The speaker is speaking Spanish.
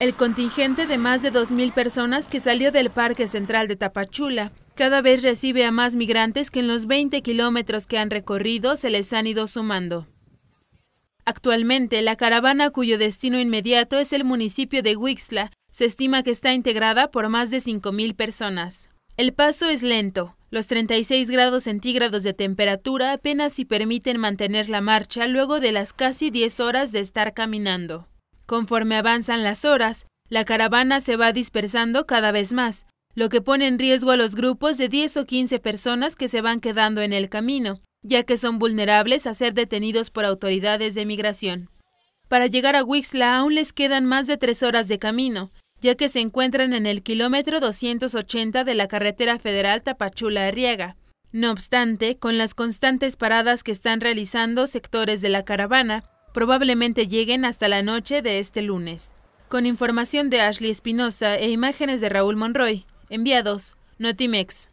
El contingente de más de 2.000 personas que salió del Parque Central de Tapachula cada vez recibe a más migrantes que en los 20 kilómetros que han recorrido se les han ido sumando. Actualmente, la caravana cuyo destino inmediato es el municipio de Huixla se estima que está integrada por más de 5.000 personas. El paso es lento. Los 36 grados centígrados de temperatura apenas si permiten mantener la marcha luego de las casi 10 horas de estar caminando. Conforme avanzan las horas, la caravana se va dispersando cada vez más, lo que pone en riesgo a los grupos de 10 o 15 personas que se van quedando en el camino, ya que son vulnerables a ser detenidos por autoridades de migración. Para llegar a Wixla aún les quedan más de tres horas de camino, ya que se encuentran en el kilómetro 280 de la carretera federal tapachula riega No obstante, con las constantes paradas que están realizando sectores de la caravana, probablemente lleguen hasta la noche de este lunes. Con información de Ashley Espinosa e imágenes de Raúl Monroy, enviados, Notimex.